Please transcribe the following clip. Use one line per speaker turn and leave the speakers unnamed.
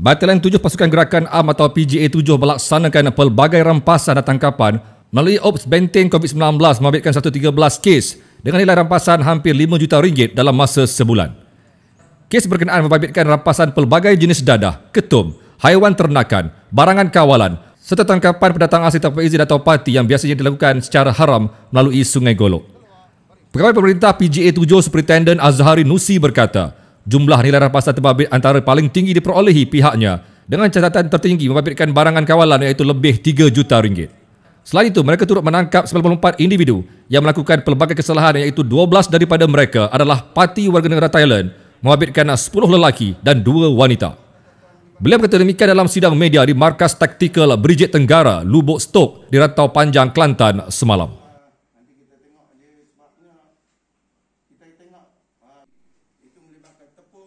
Batalion 7 Pasukan Gerakan Am atau PGA 7 melaksanakan pelbagai rampasan dan tangkapan melalui Ops Benteng COVID-19 membabitkan 113 kes dengan nilai rampasan hampir 5 juta ringgit dalam masa sebulan. Kes berkenaan membabitkan rampasan pelbagai jenis dadah, ketum, haiwan ternakan, barangan kawalan serta tangkapan pendatang asli tanpa izin atau parti yang biasanya dilakukan secara haram melalui Sungai Golok. Pegawai pemerintah PGA 7 Superintendent Azhari Nusi berkata, jumlah nilai rampasan terbabit antara paling tinggi diperolehi pihaknya dengan catatan tertinggi membabitkan barangan kawalan iaitu lebih 3 juta ringgit. Selain itu, mereka turut menangkap 94 individu yang melakukan pelbagai kesalahan iaitu 12 daripada mereka adalah parti warga negara Thailand membabitkan 10 lelaki dan 2 wanita. Beliau berkata demikian dalam sidang media di Markas Taktikal Brigit Tenggara, Lubuk Stok di Rantau Panjang, Kelantan semalam
itu melibatkan tepu